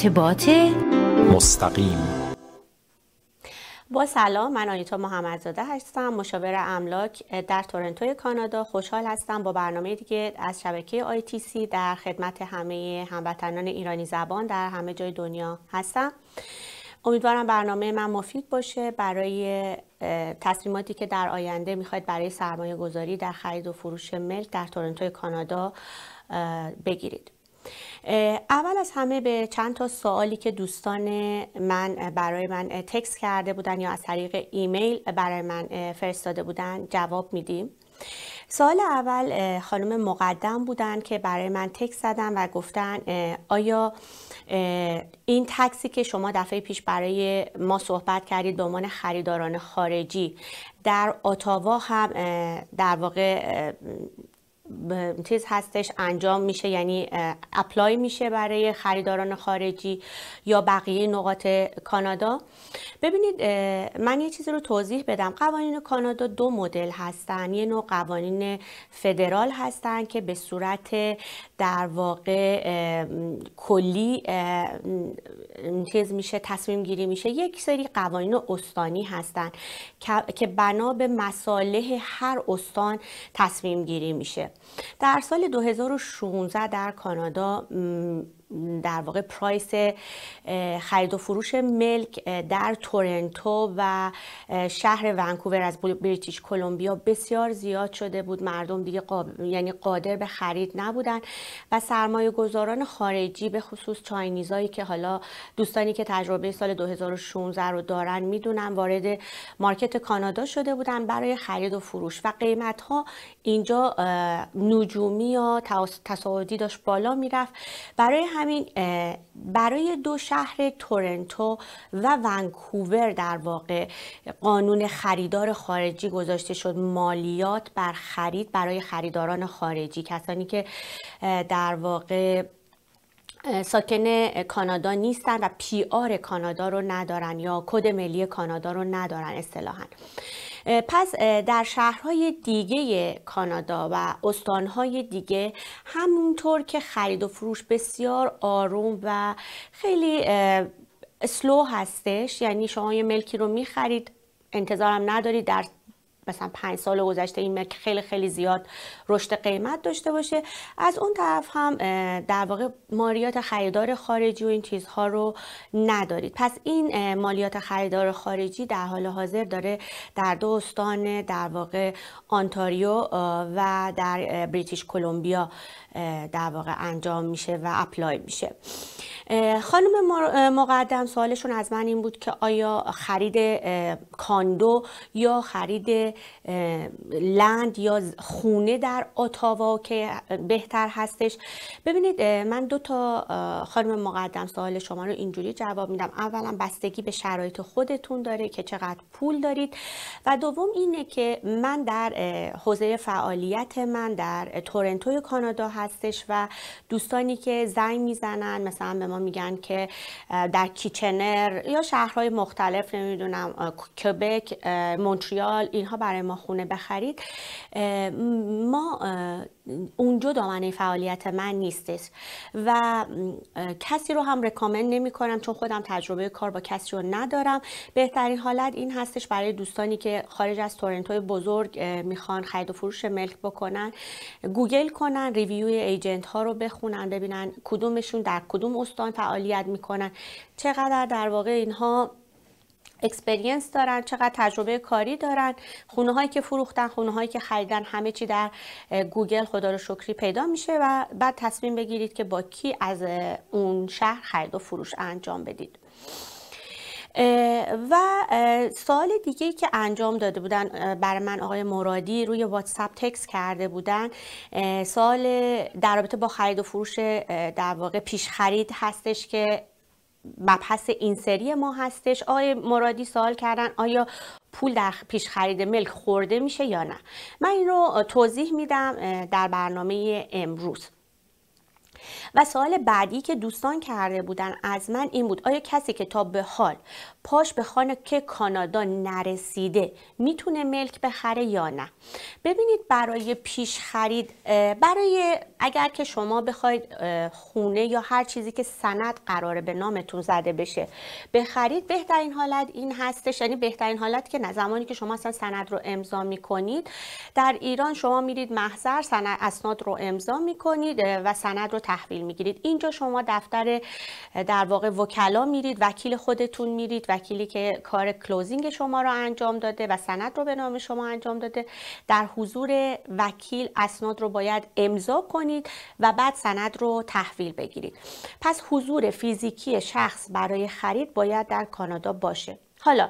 ارتباط مستقیم با سلام من آنیتا محمدزاده هستم مشاور املاک در تورنتو کانادا خوشحال هستم با برنامه دیگه از شبکه سی در خدمت همه هموطنان ایرانی زبان در همه جای دنیا هستم امیدوارم برنامه من مفید باشه برای تصمیماتی که در آینده میخواید برای سرمایه گذاری در خرید و فروش ملک در تورنتو کانادا بگیرید اول از همه به چند تا سوالی که دوستان من برای من تکس کرده بودن یا از طریق ایمیل برای من فرستاده بودن جواب میدیم سال اول خانم مقدم بودن که برای من تکس زدن و گفتن آیا این تکسی که شما دفعه پیش برای ما صحبت کردید به عنوان خریداران خارجی در اتاوا هم در واقع چیز هستش انجام میشه یعنی اپلای میشه برای خریداران خارجی یا بقیه نقاط کانادا ببینید من یه چیزی رو توضیح بدم قوانین کانادا دو مدل هستن یه نوع قوانین فدرال هستن که به صورت در واقع کلی چیز میشه تصمیم گیری میشه یک سری قوانین استانی هستن که بنا به مصالح هر استان تصمیم گیری میشه در سال 2016 در کانادا در واقع پرایس خرید و فروش ملک در تورنتو و شهر ونکوور از بریتیش کلمبیا بسیار زیاد شده بود مردم دیگه یعنی قادر به خرید نبودن و سرمایه گذاران خارجی به خصوص چاینیزایی که حالا دوستانی که تجربه سال 2016 رو دارن میدونن وارد مارکت کانادا شده بودن برای خرید و فروش و قیمت ها اینجا نجومی یا تصاعدی داشت بالا میرفت برای همین برای دو شهر تورنتو و ونکوور در واقع قانون خریدار خارجی گذاشته شد مالیات بر خرید برای خریداران خارجی کسانی که در واقع ساکن کانادا نیستن و پی آر کانادا رو ندارن یا کد ملی کانادا رو ندارن اصطلاحاً پس در شهرهای دیگه کانادا و استانهای دیگه همونطور که خرید و فروش بسیار آروم و خیلی سلو هستش یعنی شما یه ملکی رو میخرید انتظارم نداری در مثلا پنج سال گذشته این ملک خیلی خیلی زیاد رشد قیمت داشته باشه از اون طرف هم در واقع مالیات خریدار خارجی و این چیزها رو ندارید پس این مالیات خریدار خارجی در حال حاضر داره در دو استان در واقع آنتاریو و در بریتیش کلمبیا در واقع انجام میشه و اپلای میشه خانم مقدم سوالشون از من این بود که آیا خرید کاندو یا خرید لند یا خونه در اتاوا که بهتر هستش ببینید من دو تا خانم مقدم سوال شما رو اینجوری جواب میدم اولا بستگی به شرایط خودتون داره که چقدر پول دارید و دوم اینه که من در حوزه فعالیت من در تورنتو کانادا هستش و دوستانی که زنگ میزنن مثلا به ما میگن که در کیچنر یا شهرهای مختلف نمیدونم کبک مونتریال اینها برای ما خونه بخرید ما اونجا دامنه فعالیت من نیستش و کسی رو هم رکامند نمی کنم چون خودم تجربه کار با کسی رو ندارم بهترین حالت این هستش برای دوستانی که خارج از تورنتو بزرگ میخوان خرید و فروش ملک بکنن گوگل کنن ریویوی ایجنت ها رو بخونن ببینن کدومشون در کدوم استان فعالیت میکنن چقدر در واقع اینها اکسپریانس دارن چقدر تجربه کاری دارن خونه هایی که فروختن خونه هایی که خریدن همه چی در گوگل خدا رو شکری پیدا میشه و بعد تصمیم بگیرید که با کی از اون شهر خرید و فروش انجام بدید و سال دیگه که انجام داده بودن بر من آقای مرادی روی واتساپ تکس کرده بودن سال در رابطه با خرید و فروش در واقع پیش خرید هستش که مبحث این سری ما هستش آقای مرادی سوال کردن آیا پول در پیش خرید ملک خورده میشه یا نه من این رو توضیح میدم در برنامه امروز و سوال بعدی که دوستان کرده بودن از من این بود آیا کسی که تا به حال پاش به خانه که کانادا نرسیده میتونه ملک بخره یا نه ببینید برای پیش خرید برای اگر که شما بخواید خونه یا هر چیزی که سند قراره به نامتون زده بشه بخرید بهترین حالت این هستش یعنی بهترین حالت که نه زمانی که شما اصلا سند رو امضا میکنید در ایران شما میرید محضر سند اسناد رو امضا میکنید و سند رو تحویل میگیرید اینجا شما دفتر در واقع وکلا میرید وکیل خودتون میرید وکیلی که کار کلوزینگ شما رو انجام داده و سند رو به نام شما انجام داده در حضور وکیل اسناد رو باید امضا کنید و بعد سند رو تحویل بگیرید پس حضور فیزیکی شخص برای خرید باید در کانادا باشه حالا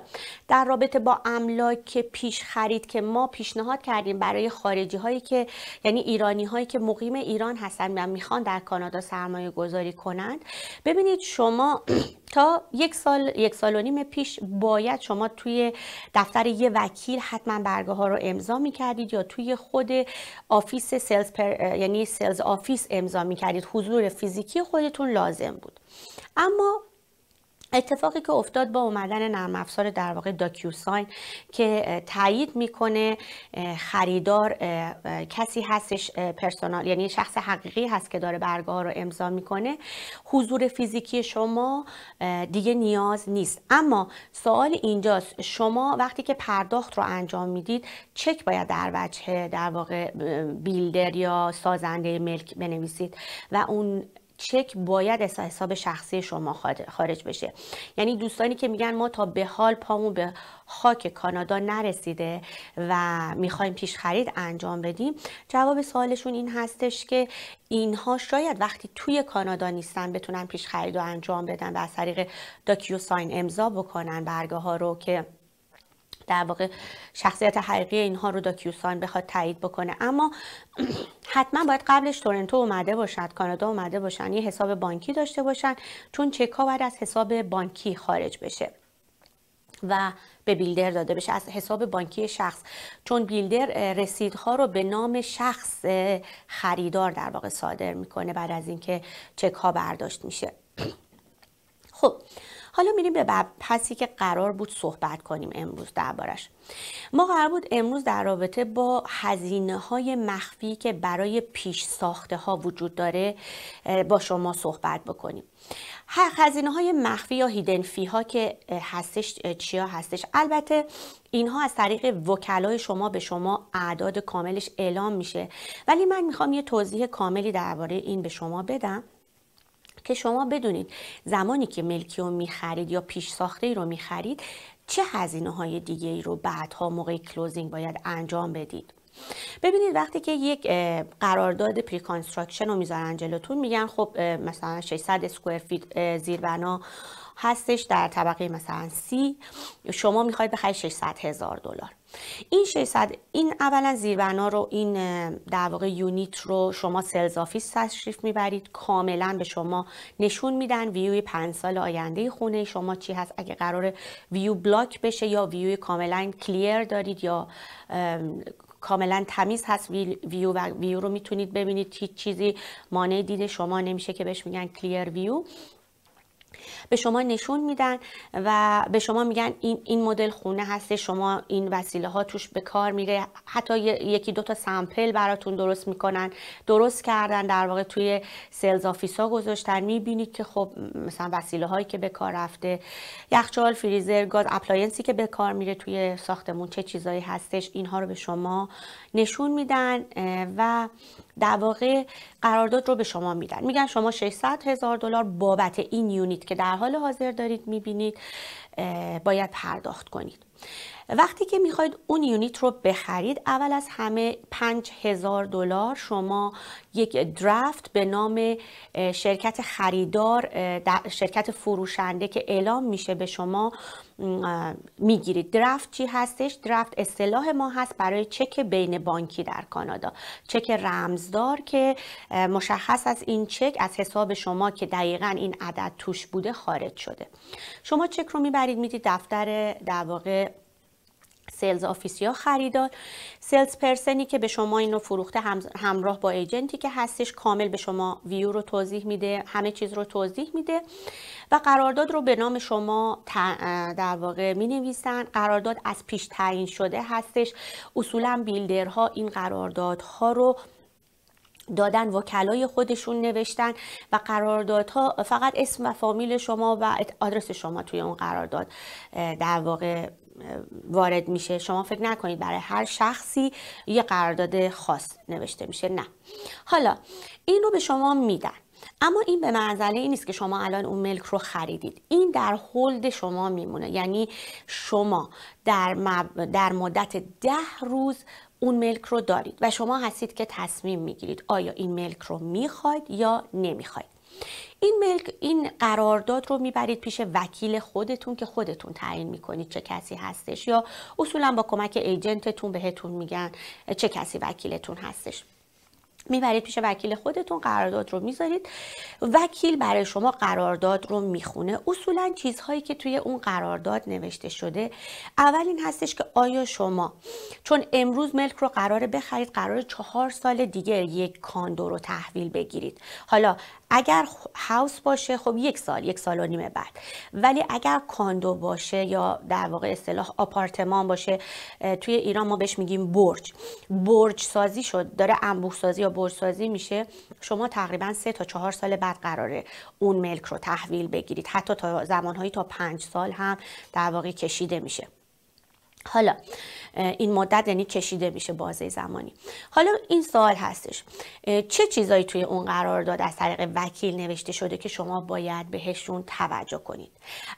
در رابطه با املاک پیش خرید که ما پیشنهاد کردیم برای خارجی هایی که یعنی ایرانی هایی که مقیم ایران هستن و میخوان در کانادا سرمایه گذاری کنند ببینید شما تا یک سال یک سال و نیم پیش باید شما توی دفتر یه وکیل حتما برگه ها رو امضا میکردید یا توی خود آفیس سلز یعنی سلز آفیس امضا میکردید حضور فیزیکی خودتون لازم بود اما اتفاقی که افتاد با اومدن نرم افزار در واقع داکیوساین که تایید میکنه خریدار کسی هستش پرسونال یعنی شخص حقیقی هست که داره برگه ها رو امضا میکنه حضور فیزیکی شما دیگه نیاز نیست اما سوال اینجاست شما وقتی که پرداخت رو انجام میدید چک باید در وجه در واقع بیلدر یا سازنده ملک بنویسید و اون چک باید از حساب شخصی شما خارج بشه یعنی دوستانی که میگن ما تا به حال پامون به خاک کانادا نرسیده و میخوایم پیش خرید انجام بدیم جواب سوالشون این هستش که اینها شاید وقتی توی کانادا نیستن بتونن پیش خرید رو انجام بدن و از طریق داکیو ساین امضا بکنن برگه ها رو که در واقع شخصیت حقیقی اینها رو داکیوسان بخواد تایید بکنه اما حتما باید قبلش تورنتو اومده باشد کانادا اومده باشن یه حساب بانکی داشته باشن چون چک ها باید از حساب بانکی خارج بشه و به بیلدر داده بشه از حساب بانکی شخص چون بیلدر رسیدها رو به نام شخص خریدار در واقع صادر میکنه بعد از اینکه چک ها برداشت میشه خب حالا میریم به پسی که قرار بود صحبت کنیم امروز دربارش ما قرار بود امروز در رابطه با هزینه های مخفی که برای پیش ساخته ها وجود داره با شما صحبت بکنیم هزینه های مخفی یا هیدن ها که هستش چیا هستش البته اینها از طریق وکلای شما به شما اعداد کاملش اعلام میشه ولی من میخوام یه توضیح کاملی درباره این به شما بدم که شما بدونید زمانی که ملکی رو میخرید یا پیش ساخته ای رو میخرید چه هزینه های دیگه ای رو بعدها موقع کلوزینگ باید انجام بدید ببینید وقتی که یک قرارداد پری کانستراکشن رو میذارن جلوتون میگن خب مثلا 600 اسکوئر فیت زیربنا هستش در طبقه مثلا سی شما میخواید بخرید 600 هزار دلار این 600 این اولا زیربنا رو این در واقع یونیت رو شما سلز آفیس تشریف میبرید کاملا به شما نشون میدن ویوی 5 سال آینده خونه شما چی هست اگه قرار ویو بلاک بشه یا ویوی کاملا کلیر دارید یا کاملا تمیز هست ویو و ویو رو میتونید ببینید هیچ چیزی مانع دید شما نمیشه که بهش میگن کلیر ویو به شما نشون میدن و به شما میگن این این مدل خونه هسته شما این وسیله ها توش به کار میره حتی یکی دو تا سمپل براتون درست میکنن درست کردن در واقع توی سلز آفیس ها گذاشتن میبینید که خب مثلا وسیله هایی که به کار رفته یخچال فریزر گاز اپلاینسی که به کار میره توی ساختمون چه چیزایی هستش اینها رو به شما نشون میدن و در واقع قرارداد رو به شما میدن میگن شما 600 هزار دلار بابت این یونیت که در حال حاضر دارید میبینید باید پرداخت کنید وقتی که میخواید اون یونیت رو بخرید اول از همه 5000 دلار شما یک درافت به نام شرکت خریدار شرکت فروشنده که اعلام میشه به شما میگیرید درافت چی هستش درافت اصطلاح ما هست برای چک بین بانکی در کانادا چک رمزدار که مشخص از این چک از حساب شما که دقیقا این عدد توش بوده خارج شده شما چک رو میبرید میدید دفتر در واقع سلز آفیسیا خریدار سلز پرسنی که به شما اینو فروخته همراه با ایجنتی که هستش کامل به شما ویو رو توضیح میده همه چیز رو توضیح میده و قرارداد رو به نام شما در واقع می نویسن قرارداد از پیش تعیین شده هستش اصولا بیلدرها این قراردادها رو دادن وکلای خودشون نوشتن و قراردادها فقط اسم و فامیل شما و آدرس شما توی اون قرارداد در واقع وارد میشه شما فکر نکنید برای هر شخصی یه قرارداد خاص نوشته میشه نه حالا این رو به شما میدن اما این به منزله این نیست که شما الان اون ملک رو خریدید این در هلد شما میمونه یعنی شما در, در مدت ده روز اون ملک رو دارید و شما هستید که تصمیم میگیرید آیا این ملک رو میخواید یا نمیخواید این ملک این قرارداد رو میبرید پیش وکیل خودتون که خودتون تعیین میکنید چه کسی هستش یا اصولا با کمک ایجنتتون بهتون میگن چه کسی وکیلتون هستش میبرید پیش وکیل خودتون قرارداد رو میذارید وکیل برای شما قرارداد رو میخونه اصولا چیزهایی که توی اون قرارداد نوشته شده اول این هستش که آیا شما چون امروز ملک رو قراره بخرید قرار چهار سال دیگه یک کاندو رو تحویل بگیرید حالا اگر هاوس باشه خب یک سال یک سال و نیم بعد ولی اگر کاندو باشه یا در واقع اصطلاح آپارتمان باشه توی ایران ما بهش میگیم برج برج سازی شد داره انبوه سازی یا سازی میشه شما تقریبا سه تا چهار سال بعد قراره اون ملک رو تحویل بگیرید حتی تا زمانهایی تا پنج سال هم در واقع کشیده میشه حالا این مدت یعنی کشیده میشه بازه زمانی حالا این سوال هستش چه چیزایی توی اون داد از طریق وکیل نوشته شده که شما باید بهشون توجه کنید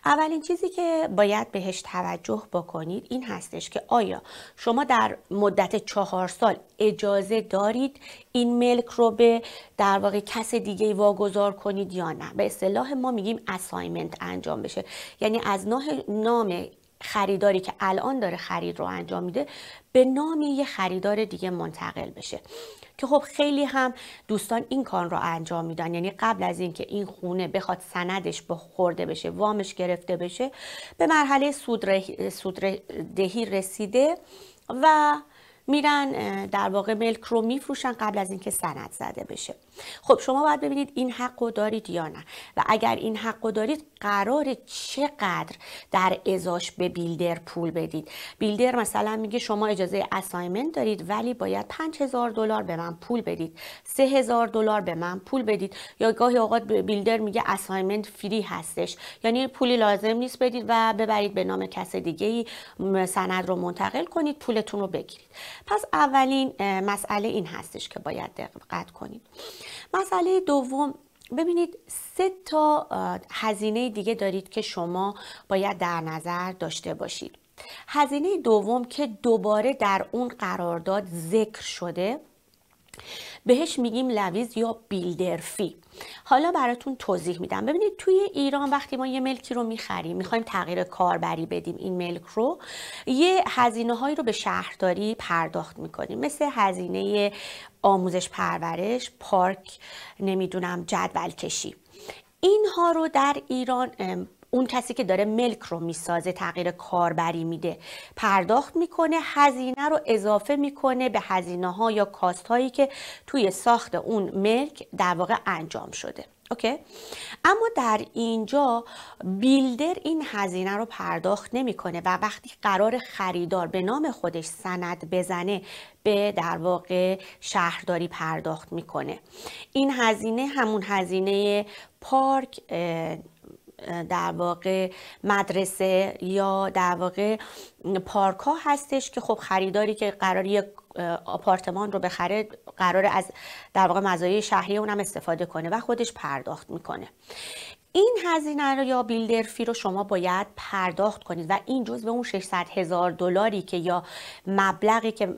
اولین چیزی که باید بهش توجه بکنید این هستش که آیا شما در مدت چهار سال اجازه دارید این ملک رو به در واقع کس دیگه واگذار کنید یا نه به اصطلاح ما میگیم اسایمنت انجام بشه یعنی از نام خریداری که الان داره خرید رو انجام میده به نام یه خریدار دیگه منتقل بشه که خب خیلی هم دوستان این کار رو انجام میدن یعنی قبل از اینکه این خونه بخواد سندش خورده بشه وامش گرفته بشه به مرحله دهی رسیده و میرن در واقع ملک رو میفروشن قبل از اینکه سند زده بشه خب شما باید ببینید این حق رو دارید یا نه و اگر این حق رو دارید قرار چقدر در ازاش به بیلدر پول بدید بیلدر مثلا میگه شما اجازه اسایمنت دارید ولی باید 5000 دلار به من پول بدید 3000 دلار به من پول بدید یا گاهی اوقات بیلدر میگه اسایمنت فری هستش یعنی پولی لازم نیست بدید و ببرید به نام کس دیگه ای سند رو منتقل کنید پولتون رو بگیرید پس اولین مسئله این هستش که باید دقت کنید مسئله دوم ببینید سه تا هزینه دیگه دارید که شما باید در نظر داشته باشید هزینه دوم که دوباره در اون قرارداد ذکر شده بهش میگیم لویز یا بیلدرفی حالا براتون توضیح میدم ببینید توی ایران وقتی ما یه ملکی رو میخریم میخوایم تغییر کاربری بدیم این ملک رو یه هزینه هایی رو به شهرداری پرداخت میکنیم مثل هزینه آموزش پرورش پارک نمیدونم جدول کشی اینها رو در ایران اون کسی که داره ملک رو میسازه تغییر کاربری میده پرداخت میکنه هزینه رو اضافه میکنه به هزینه ها یا کاست هایی که توی ساخت اون ملک در واقع انجام شده اوکی اما در اینجا بیلدر این هزینه رو پرداخت نمیکنه و وقتی قرار خریدار به نام خودش سند بزنه به در واقع شهرداری پرداخت میکنه این هزینه همون هزینه پارک در واقع مدرسه یا در واقع پارک ها هستش که خب خریداری که قرار یک آپارتمان رو بخره قرار از در واقع مزایای شهری اونم استفاده کنه و خودش پرداخت میکنه این هزینه رو یا بیلدر فی رو شما باید پرداخت کنید و این جز به اون 600 هزار دلاری که یا مبلغی که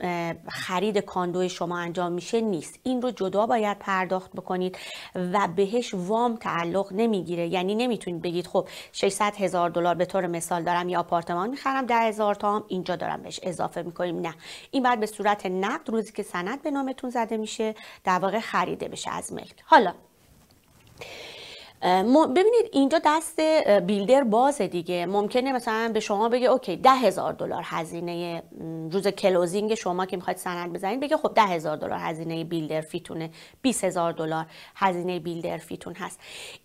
خرید کاندوی شما انجام میشه نیست این رو جدا باید پرداخت بکنید و بهش وام تعلق نمیگیره یعنی نمیتونید بگید خب 600 هزار دلار به طور مثال دارم یا آپارتمان میخرم 10 هزار تا هم اینجا دارم بهش اضافه میکنیم نه این بعد به صورت نقد روزی که سند به نامتون زده میشه در واقع خریده بشه از ملک حالا ببینید اینجا دست بیلدر بازه دیگه ممکنه مثلا به شما بگه اوکی ده هزار دلار هزینه روز کلوزینگ شما که میخواید سند بزنید بگه خب ده هزار دلار هزینه بیلدر فیتونه 20 هزار دلار هزینه بیلدر فیتون هست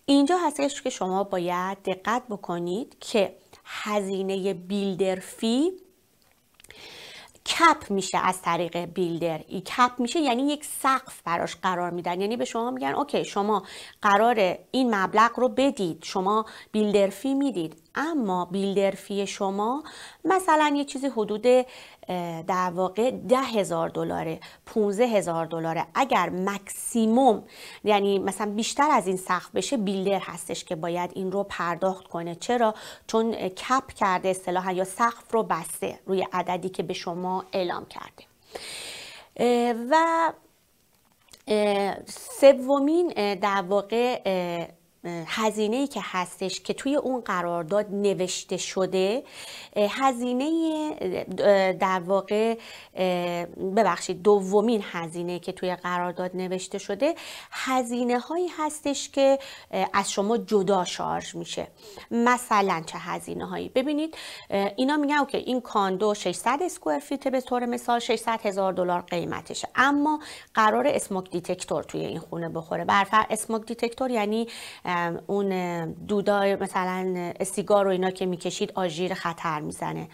اینجا هستش که شما باید دقت بکنید که هزینه بیلدر فی کپ میشه از طریق بیلدر ای کپ میشه یعنی یک سقف براش قرار میدن یعنی به شما میگن اوکی شما قرار این مبلغ رو بدید شما بیلدر فی میدید اما بیلدر بیلدرفی شما مثلا یه چیزی حدود در واقع ده هزار دلاره پونزه هزار دلاره اگر مکسیموم یعنی مثلا بیشتر از این سخت بشه بیلدر هستش که باید این رو پرداخت کنه چرا چون کپ کرده اصطلاحا یا سقف رو بسته روی عددی که به شما اعلام کرده و سومین در واقع هزینه ای که هستش که توی اون قرارداد نوشته شده هزینه در واقع ببخشید دومین هزینه که توی قرارداد نوشته شده هزینه هایی هستش که از شما جدا شارژ میشه مثلا چه هزینه هایی ببینید اینا میگن که این کاندو 600 اسکوئر فیت به طور مثال 600 هزار دلار قیمتشه اما قرار اسموک دیتکتور توی این خونه بخوره برفر اسموک دیتکتور یعنی اون دودای مثلا سیگار و اینا که میکشید آژیر خطر میزنه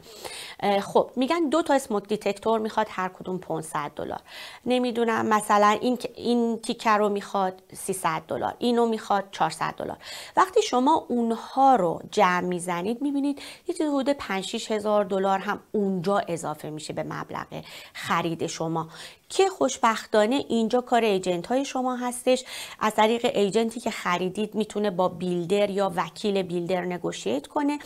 خب میگن دو تا اسموک دیتکتور میخواد هر کدوم 500 دلار نمیدونم مثلا این این تیکه رو میخواد 300 دلار اینو میخواد 400 دلار وقتی شما اونها رو جمع میزنید میبینید یه چیزی حدود 5 هزار دلار هم اونجا اضافه میشه به مبلغ خرید شما که خوشبختانه اینجا کار ایجنت های شما هستش از طریق ایجنتی که خریدید میتونه با بیلدر یا وکیل بیلدر نگوشیت کنه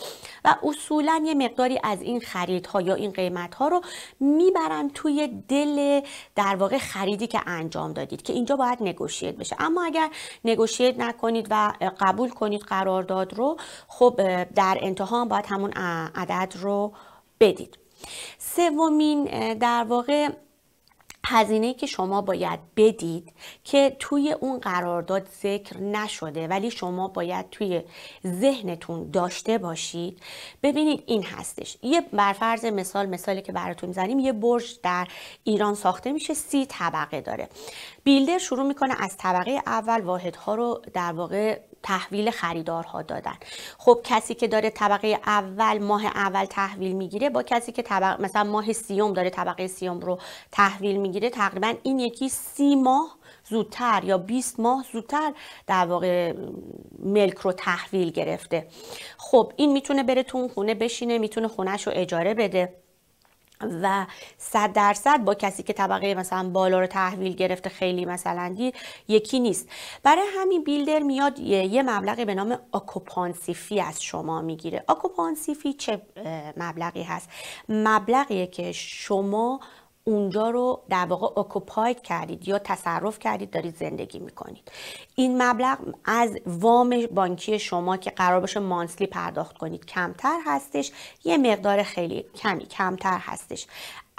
و اصولا یه مقداری از این خریدها یا این قیمت ها رو میبرن توی دل در واقع خریدی که انجام دادید که اینجا باید نگوشیت بشه اما اگر نگوشیت نکنید و قبول کنید قرارداد رو خب در انتها باید همون عدد رو بدید سومین در واقع هزینه که شما باید بدید که توی اون قرارداد ذکر نشده ولی شما باید توی ذهنتون داشته باشید ببینید این هستش یه برفرض مثال مثالی که براتون میزنیم یه برج در ایران ساخته میشه سی طبقه داره بیلدر شروع میکنه از طبقه اول واحدها رو در واقع تحویل خریدارها دادن خب کسی که داره طبقه اول ماه اول تحویل میگیره با کسی که مثلا ماه سیوم داره طبقه سیوم رو تحویل میگیره تقریبا این یکی سی ماه زودتر یا 20 ماه زودتر در واقع ملک رو تحویل گرفته خب این میتونه بره تو اون خونه بشینه میتونه خونهش رو اجاره بده و صد درصد با کسی که طبقه مثلا بالا رو تحویل گرفته خیلی مثلا یکی نیست برای همین بیلدر میاد یه مبلغی به نام اکوپانسیفی از شما میگیره اکوپانسیفی چه مبلغی هست مبلغیه که شما اونجا رو در واقع اکوپاید کردید یا تصرف کردید دارید زندگی میکنید این مبلغ از وام بانکی شما که قرار باشه مانسلی پرداخت کنید کمتر هستش یه مقدار خیلی کمی کمتر هستش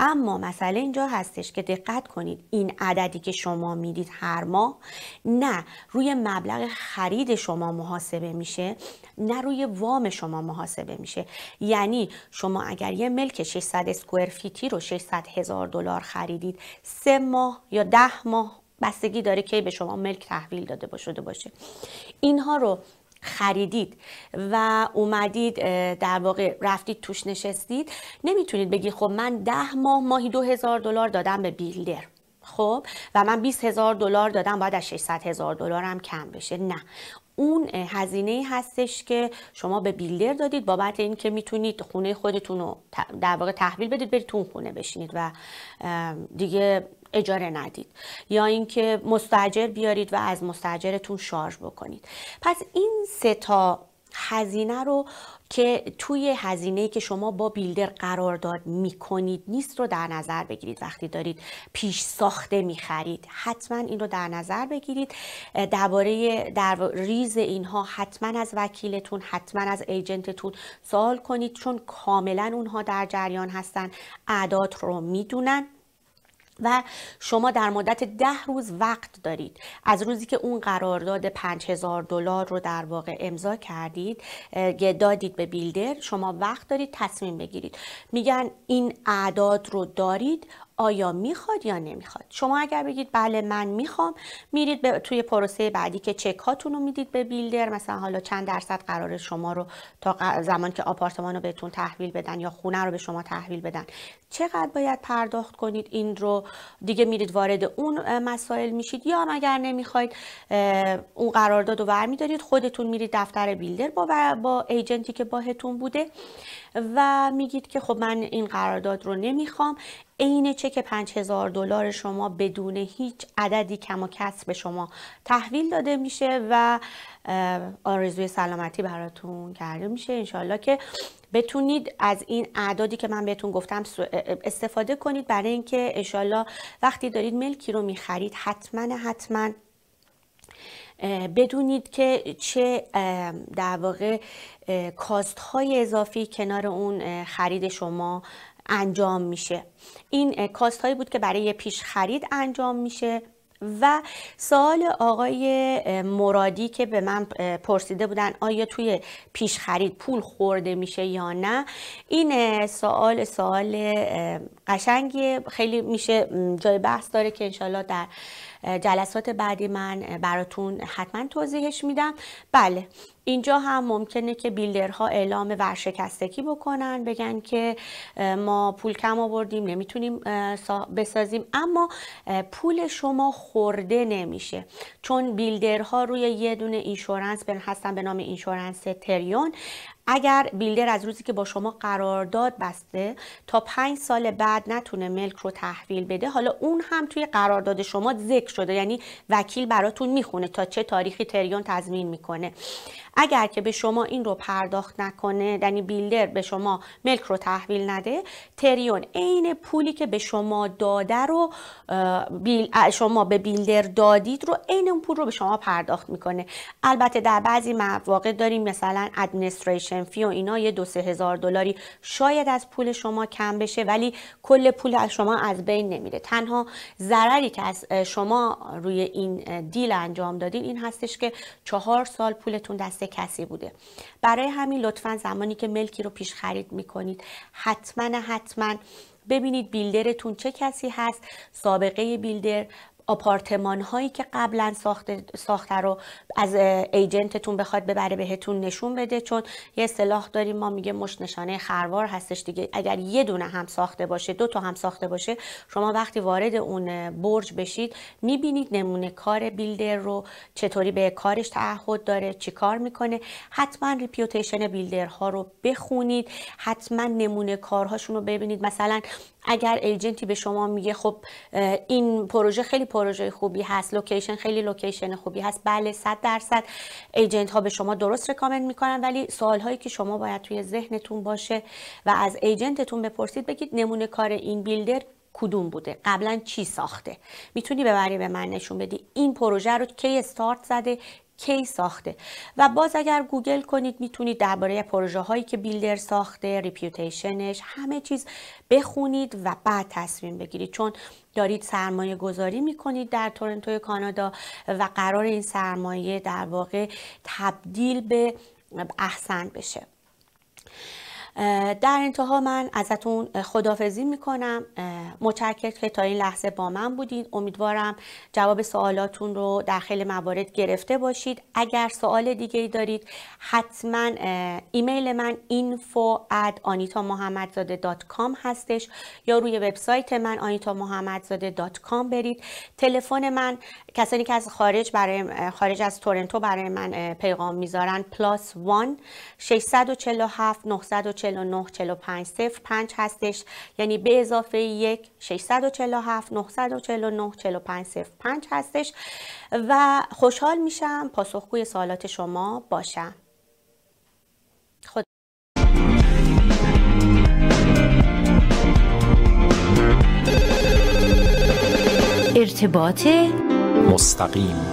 اما مسئله اینجا هستش که دقت کنید این عددی که شما میدید هر ماه نه روی مبلغ خرید شما محاسبه میشه نه روی وام شما محاسبه میشه یعنی شما اگر یه ملک 600 اسکوئر فیتی رو 600 هزار دلار خریدید سه ماه یا ده ماه بستگی داره که به شما ملک تحویل داده شده باشه اینها رو خریدید و اومدید در واقع رفتید توش نشستید نمیتونید بگید خب من ده ماه ماهی دو هزار دلار دادم به بیلدر خب و من 20 هزار دلار دادم باید از 600 هزار دلار کم بشه نه اون هزینه هستش که شما به بیلدر دادید بابت اینکه میتونید خونه خودتون رو در واقع تحویل بدید برید تو خونه بشینید و دیگه اجاره ندید یا اینکه مستجر بیارید و از مستجرتون شارژ بکنید پس این سه تا هزینه رو که توی هزینه که شما با بیلدر قرار داد میکنید نیست رو در نظر بگیرید وقتی دارید پیش ساخته میخرید حتما این رو در نظر بگیرید درباره در ریز اینها حتما از وکیلتون حتما از ایجنتتون سوال کنید چون کاملا اونها در جریان هستن اعداد رو میدونن و شما در مدت ده روز وقت دارید از روزی که اون قرارداد 5000 دلار رو در واقع امضا کردید دادید به بیلدر شما وقت دارید تصمیم بگیرید میگن این اعداد رو دارید آیا میخواد یا نمیخواد شما اگر بگید بله من میخوام میرید به توی پروسه بعدی که چک هاتون رو میدید به بیلدر مثلا حالا چند درصد قرار شما رو تا زمان که آپارتمان رو بهتون تحویل بدن یا خونه رو به شما تحویل بدن چقدر باید پرداخت کنید این رو دیگه میرید وارد اون مسائل میشید یا اگر نمیخواید اون قرارداد رو برمیدارید خودتون میرید دفتر بیلدر با, با ایجنتی که باهتون بوده و میگید که خب من این قرارداد رو نمیخوام عین چک 5000 دلار شما بدون هیچ عددی کم و کس به شما تحویل داده میشه و آرزوی سلامتی براتون کرده میشه انشالله که بتونید از این اعدادی که من بهتون گفتم استفاده کنید برای اینکه انشالله وقتی دارید ملکی رو میخرید حتما حتما بدونید که چه در واقع کاست های اضافی کنار اون خرید شما انجام میشه این کاست هایی بود که برای پیش خرید انجام میشه و سال آقای مرادی که به من پرسیده بودن آیا توی پیش خرید پول خورده میشه یا نه این سوال سوال قشنگیه خیلی میشه جای بحث داره که انشالله در جلسات بعدی من براتون حتما توضیحش میدم بله اینجا هم ممکنه که بیلدرها اعلام ورشکستگی بکنن بگن که ما پول کم آوردیم نمیتونیم بسازیم اما پول شما خورده نمیشه چون بیلدرها روی یه دونه اینشورنس هستن به نام اینشورنس تریون اگر بیلدر از روزی که با شما قرارداد بسته تا پنج سال بعد نتونه ملک رو تحویل بده حالا اون هم توی قرارداد شما ذکر شده یعنی وکیل براتون میخونه تا چه تاریخی تریون تضمین میکنه اگر که به شما این رو پرداخت نکنه یعنی بیلدر به شما ملک رو تحویل نده تریون عین پولی که به شما داده رو شما به بیلدر دادید رو عین اون پول رو به شما پرداخت میکنه البته در بعضی مواقع داریم مثلا ادمنستریشن شنفی و اینا یه دو سه هزار دلاری شاید از پول شما کم بشه ولی کل پول از شما از بین نمیره تنها ضرری که از شما روی این دیل انجام دادین این هستش که چهار سال پولتون دست کسی بوده برای همین لطفا زمانی که ملکی رو پیش خرید میکنید حتما حتما ببینید بیلدرتون چه کسی هست سابقه بیلدر آپارتمان هایی که قبلا ساخته, ساخته رو از ایجنتتون بخواد ببره بهتون نشون بده چون یه اصطلاح داریم ما میگه مش نشانه خروار هستش دیگه اگر یه دونه هم ساخته باشه دو تا هم ساخته باشه شما وقتی وارد اون برج بشید میبینید نمونه کار بیلدر رو چطوری به کارش تعهد داره کار میکنه حتما ریپیوتیشن بیلدر ها رو بخونید حتما نمونه کارهاشون رو ببینید مثلا اگر ایجنتی به شما میگه خب این پروژه خیلی پروژه خوبی هست لوکیشن خیلی لوکیشن خوبی هست بله 100 درصد ایجنت ها به شما درست رکامند میکنن ولی سوال هایی که شما باید توی ذهنتون باشه و از ایجنتتون بپرسید بگید نمونه کار این بیلدر کدوم بوده قبلا چی ساخته میتونی ببری به من نشون بدی این پروژه رو کی استارت زده کی ساخته و باز اگر گوگل کنید میتونید درباره پروژه هایی که بیلدر ساخته ریپیوتیشنش همه چیز بخونید و بعد تصمیم بگیرید چون دارید سرمایه گذاری میکنید در تورنتو کانادا و قرار این سرمایه در واقع تبدیل به احسن بشه در انتها من ازتون خدافزی میکنم متشکرم که تا این لحظه با من بودین امیدوارم جواب سوالاتون رو در خیلی موارد گرفته باشید اگر سوال دیگه ای دارید حتما ایمیل من info هستش یا روی وبسایت من anitamohamadzadeh.com برید تلفن من کسانی که از خارج برای خارج از تورنتو برای من پیغام میذارن 1 647 940 49 45 05 هستش یعنی به اضافه یک 647 949 45 05 هستش و خوشحال میشم پاسخگوی سوالات شما باشم ارتباط مستقیم